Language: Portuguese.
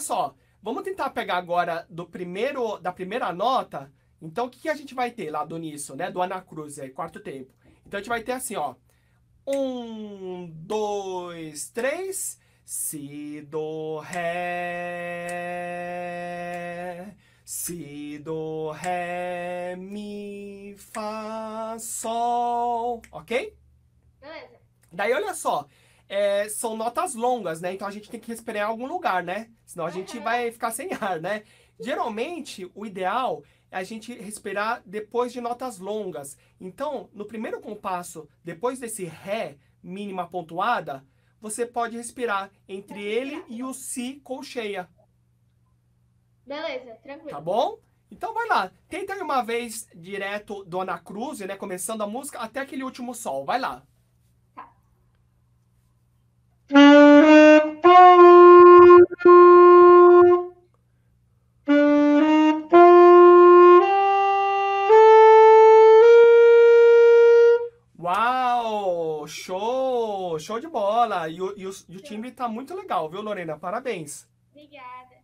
olha só, vamos tentar pegar agora do primeiro, da primeira nota. Então, o que, que a gente vai ter lá do Nisso, né? Do Anacruz, é, quarto tempo. Então, a gente vai ter assim, ó. Um, dois, três. Si, do, ré. Si, do, ré, mi, fá, sol. Ok? Beleza. Daí, olha só é, são notas longas, né? Então a gente tem que respirar em algum lugar, né? Senão a gente uhum. vai ficar sem ar, né? Geralmente, o ideal é a gente respirar depois de notas longas. Então, no primeiro compasso, depois desse Ré mínima pontuada, você pode respirar entre tá ele e o Si colcheia. Beleza, tranquilo. Tá bom? Então vai lá. Tenta uma vez direto do Ana Cruz, né? Começando a música até aquele último sol. Vai lá. Uau! Show! Show de bola! E o, e o, e o timbre tá muito legal, viu, Lorena? Parabéns! Obrigada.